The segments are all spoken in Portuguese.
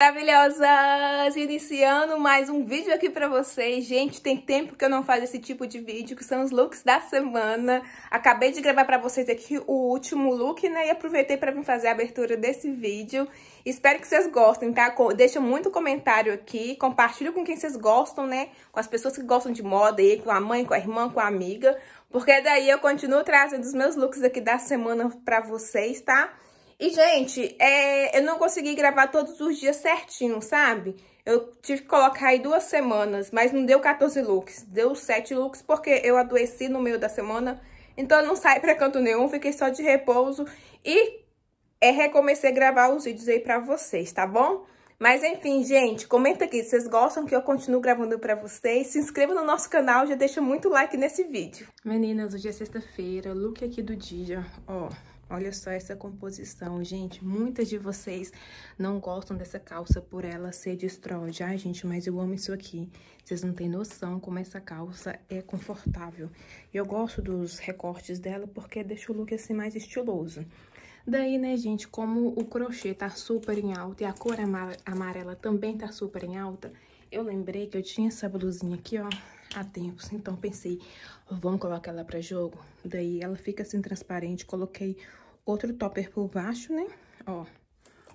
Maravilhosas! Iniciando mais um vídeo aqui pra vocês. Gente, tem tempo que eu não faço esse tipo de vídeo, que são os looks da semana. Acabei de gravar pra vocês aqui o último look, né? E aproveitei pra vir fazer a abertura desse vídeo. Espero que vocês gostem, tá? Deixa muito comentário aqui, compartilha com quem vocês gostam, né? Com as pessoas que gostam de moda aí, com a mãe, com a irmã, com a amiga. Porque daí eu continuo trazendo os meus looks aqui da semana pra vocês, Tá? E, gente, é, eu não consegui gravar todos os dias certinho, sabe? Eu tive que colocar aí duas semanas, mas não deu 14 looks. Deu 7 looks porque eu adoeci no meio da semana. Então, eu não saí pra canto nenhum, fiquei só de repouso. E é, recomecei a gravar os vídeos aí pra vocês, tá bom? Mas enfim, gente, comenta aqui se vocês gostam que eu continuo gravando pra vocês. Se inscreva no nosso canal, já deixa muito like nesse vídeo. Meninas, hoje é sexta-feira, look aqui do dia, ó. Olha só essa composição, gente. Muitas de vocês não gostam dessa calça por ela ser de stroge. Ai, gente, mas eu amo isso aqui. Vocês não têm noção como essa calça é confortável. Eu gosto dos recortes dela porque deixa o look assim mais estiloso. Daí, né, gente, como o crochê tá super em alta e a cor amarela também tá super em alta, eu lembrei que eu tinha essa blusinha aqui, ó, há tempos. Então, pensei, vamos colocar ela pra jogo? Daí, ela fica assim, transparente. Coloquei outro topper por baixo, né? Ó,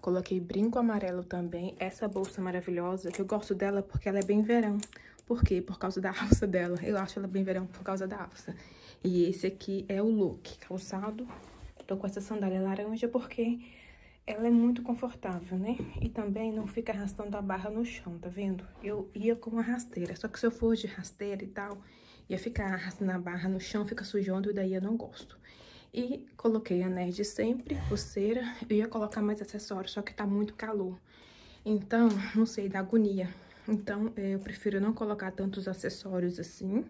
coloquei brinco amarelo também. Essa bolsa maravilhosa, que eu gosto dela porque ela é bem verão. Por quê? Por causa da alça dela. Eu acho ela bem verão por causa da alça. E esse aqui é o look calçado. Tô com essa sandália laranja porque ela é muito confortável, né? E também não fica arrastando a barra no chão, tá vendo? Eu ia com uma rasteira, só que se eu for de rasteira e tal, ia ficar arrastando a barra no chão, fica sujando e daí eu não gosto. E coloquei a de sempre, pulseira, eu ia colocar mais acessórios, só que tá muito calor. Então, não sei, dá agonia. Então, é, eu prefiro não colocar tantos acessórios assim.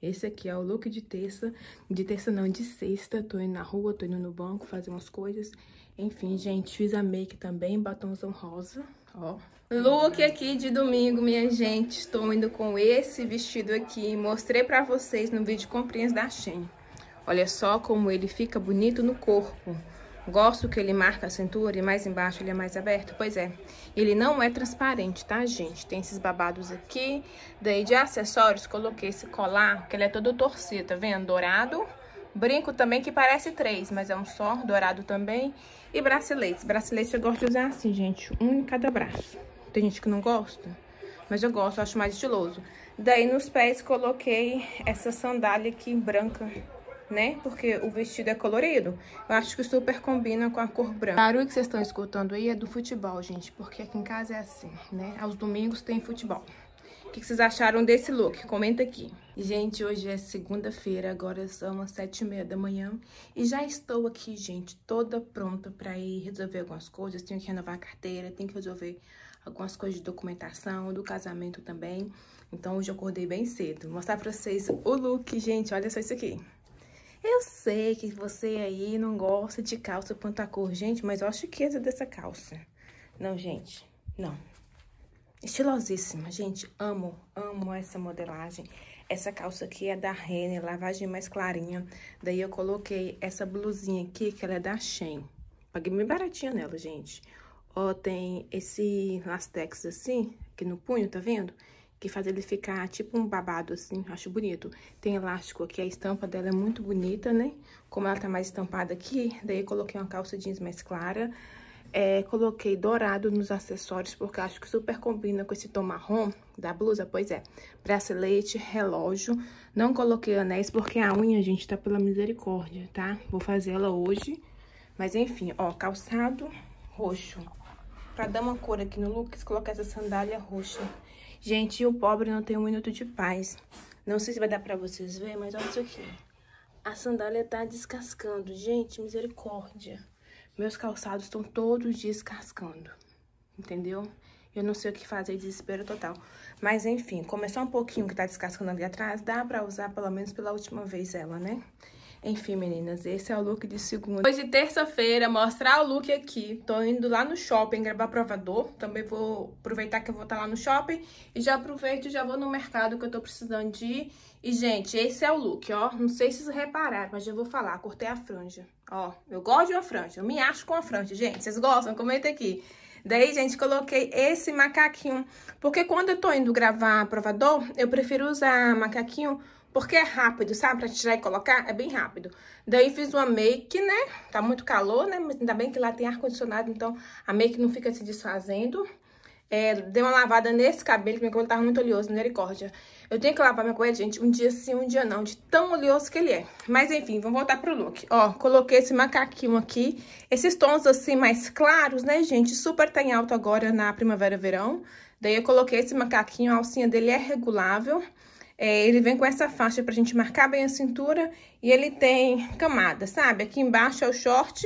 Esse aqui é o look de terça, de terça não, de sexta, tô indo na rua, tô indo no banco fazer umas coisas. Enfim, gente, fiz a make também, batomzão rosa, ó. Look aqui de domingo, minha gente. Estou indo com esse vestido aqui. Mostrei pra vocês no vídeo comprinhas da Shein. Olha só como ele fica bonito no corpo. Gosto que ele marca a cintura e mais embaixo ele é mais aberto. Pois é, ele não é transparente, tá, gente? Tem esses babados aqui. Daí de acessórios, coloquei esse colar, que ele é todo torcido, tá vendo? Dourado. Brinco também, que parece três, mas é um só, dourado também. E braceletes. Braceletes eu gosto de usar assim, gente, um em cada braço. Tem gente que não gosta, mas eu gosto, eu acho mais estiloso. Daí, nos pés, coloquei essa sandália aqui branca, né? Porque o vestido é colorido. Eu acho que super combina com a cor branca. O barulho que vocês estão escutando aí é do futebol, gente. Porque aqui em casa é assim, né? Aos domingos tem futebol. O que vocês acharam desse look? Comenta aqui. Gente, hoje é segunda-feira, agora são as sete e meia da manhã e já estou aqui, gente, toda pronta para ir resolver algumas coisas. Tenho que renovar a carteira, tenho que resolver algumas coisas de documentação, do casamento também. Então, hoje eu acordei bem cedo. Vou mostrar para vocês o look, gente, olha só isso aqui. Eu sei que você aí não gosta de calça pantacor, gente, mas olha a chiqueza dessa calça. Não, gente, não. Estilosíssima, gente. Amo, amo essa modelagem. Essa calça aqui é da Renner, lavagem mais clarinha. Daí eu coloquei essa blusinha aqui, que ela é da Shein. Paguei bem baratinha nela, gente. Ó, tem esse lastex assim, aqui no punho, tá vendo? Que faz ele ficar tipo um babado assim, acho bonito. Tem elástico aqui, a estampa dela é muito bonita, né? Como ela tá mais estampada aqui, daí eu coloquei uma calça jeans mais clara. É, coloquei dourado nos acessórios, porque acho que super combina com esse tom marrom da blusa, pois é. Bracelete, relógio, não coloquei anéis, porque a unha, gente, tá pela misericórdia, tá? Vou fazer ela hoje, mas enfim, ó, calçado roxo. Pra dar uma cor aqui no look, colocar essa sandália roxa. Gente, o pobre não tem um minuto de paz. Não sei se vai dar pra vocês verem, mas olha isso aqui. A sandália tá descascando. Gente, misericórdia. Meus calçados estão todos descascando, entendeu? Eu não sei o que fazer, desespero total. Mas, enfim, começou é um pouquinho que tá descascando ali atrás, dá pra usar pelo menos pela última vez ela, né? Enfim, meninas, esse é o look de segunda. Hoje, terça-feira, mostrar o look aqui. Tô indo lá no shopping gravar provador. Também vou aproveitar que eu vou estar tá lá no shopping. E já aproveito e já vou no mercado que eu tô precisando de ir. E, gente, esse é o look, ó. Não sei se vocês repararam, mas já vou falar. Cortei a franja. Ó, eu gosto de uma franja. Eu me acho com a franja, gente. Vocês gostam? Comenta aqui. Daí, gente, coloquei esse macaquinho. Porque quando eu tô indo gravar provador, eu prefiro usar macaquinho porque é rápido, sabe? Pra tirar e colocar, é bem rápido. Daí fiz uma make, né? Tá muito calor, né? Mas ainda bem que lá tem ar-condicionado, então a make não fica se desfazendo. É, dei uma lavada nesse cabelo, que meu cabelo tava muito oleoso, misericórdia. Eu tenho que lavar meu cabelo, gente, um dia sim, um dia não, de tão oleoso que ele é. Mas enfim, vamos voltar pro look. Ó, coloquei esse macaquinho aqui, esses tons assim mais claros, né, gente? Super tá em alto agora na primavera-verão. Daí eu coloquei esse macaquinho, a alcinha dele é regulável. É, ele vem com essa faixa pra gente marcar bem a cintura e ele tem camada, sabe? Aqui embaixo é o short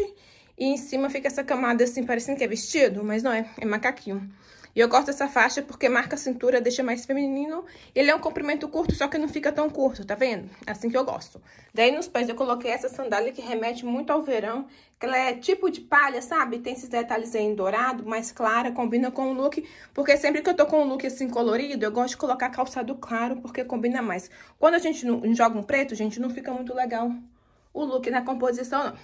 e em cima fica essa camada assim, parecendo que é vestido, mas não é, é macaquinho. E eu gosto dessa faixa porque marca a cintura, deixa mais feminino. Ele é um comprimento curto, só que não fica tão curto, tá vendo? É assim que eu gosto. Daí nos pés eu coloquei essa sandália que remete muito ao verão. Que ela é tipo de palha, sabe? Tem esses detalhes aí em dourado, mais clara, combina com o look. Porque sempre que eu tô com um look assim colorido, eu gosto de colocar calçado claro, porque combina mais. Quando a gente não, joga um preto, gente, não fica muito legal o look na composição, não.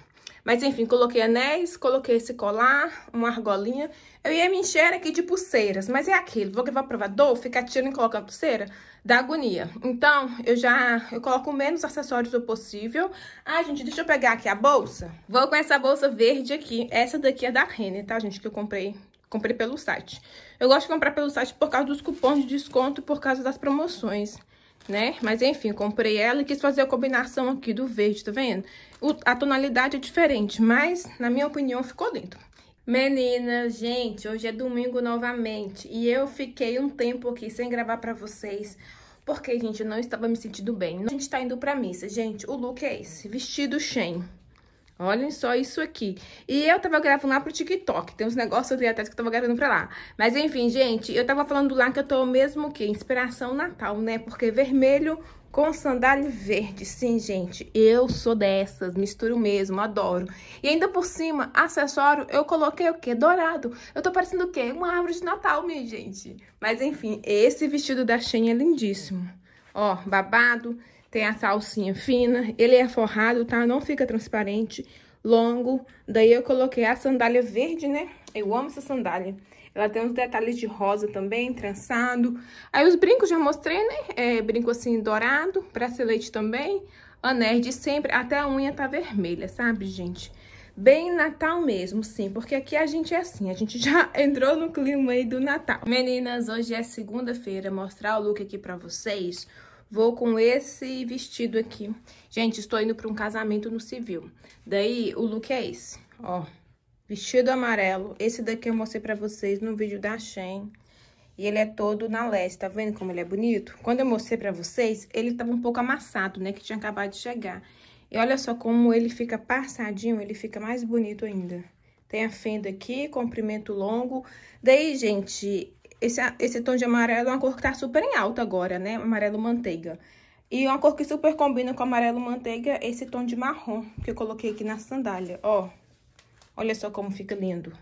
Mas enfim, coloquei anéis, coloquei esse colar, uma argolinha. Eu ia me encher aqui de pulseiras, mas é aquilo. Vou gravar provador, ficar tirando e colocando pulseira, dá agonia. Então, eu já eu coloco o menos acessórios do possível. Ah, gente, deixa eu pegar aqui a bolsa. Vou com essa bolsa verde aqui. Essa daqui é da Renner, tá, gente? Que eu comprei comprei pelo site. Eu gosto de comprar pelo site por causa dos cupons de desconto e por causa das promoções né? Mas enfim, comprei ela e quis fazer a combinação aqui do verde, tá vendo? O, a tonalidade é diferente, mas na minha opinião ficou lindo. Meninas, gente, hoje é domingo novamente e eu fiquei um tempo aqui sem gravar pra vocês porque, gente, eu não estava me sentindo bem. A gente tá indo pra missa, gente, o look é esse, vestido cheio Olhem só isso aqui. E eu tava gravando lá pro TikTok. Tem uns negócios ali atrás que eu tava gravando pra lá. Mas enfim, gente, eu tava falando lá que eu tô mesmo o quê? Inspiração Natal, né? Porque vermelho com sandália verde. Sim, gente, eu sou dessas, misturo mesmo, adoro. E ainda por cima, acessório, eu coloquei o quê? Dourado. Eu tô parecendo o quê? Uma árvore de Natal, minha gente. Mas enfim, esse vestido da Shein é lindíssimo. Ó, babado, tem a salsinha fina, ele é forrado, tá? Não fica transparente, longo. Daí eu coloquei a sandália verde, né? Eu amo essa sandália. Ela tem uns detalhes de rosa também, trançado. Aí os brincos já mostrei, né? É, brinco assim dourado, bracelete também. Anéis de sempre, até a unha tá vermelha, sabe, gente? Bem Natal mesmo, sim, porque aqui a gente é assim, a gente já entrou no clima aí do Natal. Meninas, hoje é segunda-feira, mostrar o look aqui pra vocês. Vou com esse vestido aqui. Gente, estou indo para um casamento no civil. Daí, o look é esse, ó. Vestido amarelo. Esse daqui eu mostrei para vocês no vídeo da Shein. E ele é todo na leste, tá vendo como ele é bonito? Quando eu mostrei para vocês, ele tava um pouco amassado, né? Que tinha acabado de chegar. E olha só como ele fica passadinho, ele fica mais bonito ainda. Tem a fenda aqui, comprimento longo. Daí, gente, esse, esse tom de amarelo é uma cor que tá super em alta agora, né? Amarelo manteiga. E uma cor que super combina com amarelo manteiga é esse tom de marrom que eu coloquei aqui na sandália, ó. Olha só como fica lindo.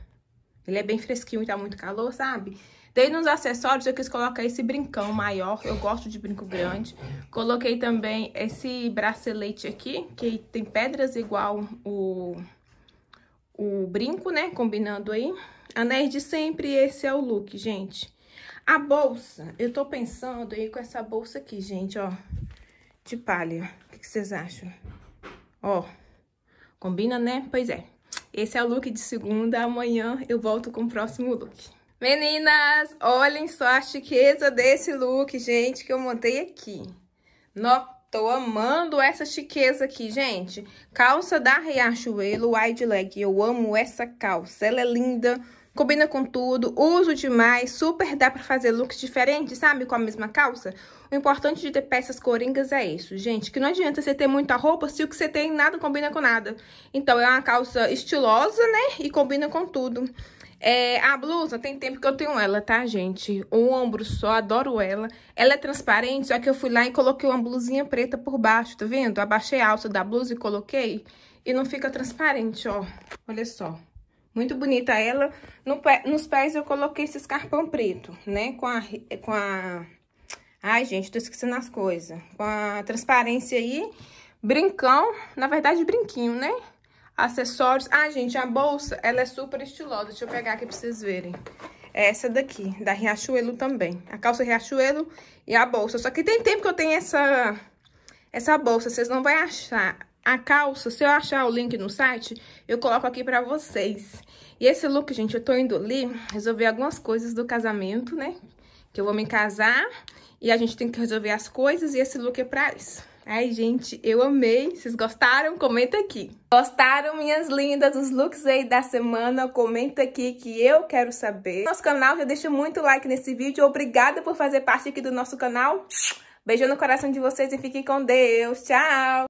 Ele é bem fresquinho e tá muito calor, sabe? Daí nos acessórios eu quis colocar esse brincão maior, eu gosto de brinco grande. Coloquei também esse bracelete aqui, que tem pedras igual o, o brinco, né? Combinando aí. Anéis de sempre, esse é o look, gente. A bolsa, eu tô pensando aí com essa bolsa aqui, gente, ó, de palha. O que vocês acham? Ó, combina, né? Pois é. Esse é o look de segunda, amanhã eu volto com o próximo look. Meninas, olhem só a chiqueza desse look, gente, que eu montei aqui. Nó, tô amando essa chiqueza aqui, gente. Calça da Riachuelo, wide leg, eu amo essa calça, ela é linda, linda combina com tudo, uso demais, super dá pra fazer looks diferentes, sabe? Com a mesma calça. O importante de ter peças coringas é isso, gente, que não adianta você ter muita roupa se o que você tem nada combina com nada. Então, é uma calça estilosa, né? E combina com tudo. É, a blusa, tem tempo que eu tenho ela, tá, gente? O ombro só, adoro ela. Ela é transparente, só que eu fui lá e coloquei uma blusinha preta por baixo, tá vendo? Abaixei a alça da blusa e coloquei. E não fica transparente, ó. Olha só. Muito bonita ela. No pé, nos pés eu coloquei esse escarpão preto, né? Com a... Com a... Ai, gente, tô esquecendo as coisas. Com a transparência aí. Brincão. Na verdade, brinquinho, né? Acessórios. Ah, gente, a bolsa, ela é super estilosa. Deixa eu pegar aqui pra vocês verem. É essa daqui, da Riachuelo também. A calça Riachuelo e a bolsa. Só que tem tempo que eu tenho essa... Essa bolsa, vocês não vão achar a calça, se eu achar o link no site, eu coloco aqui pra vocês. E esse look, gente, eu tô indo ali resolver algumas coisas do casamento, né? Que eu vou me casar e a gente tem que resolver as coisas e esse look é pra isso. Ai, gente, eu amei. Vocês gostaram? Comenta aqui. Gostaram, minhas lindas, os looks aí da semana? Comenta aqui que eu quero saber. Nosso canal, já deixa muito like nesse vídeo. Obrigada por fazer parte aqui do nosso canal. Beijo no coração de vocês e fiquem com Deus. Tchau!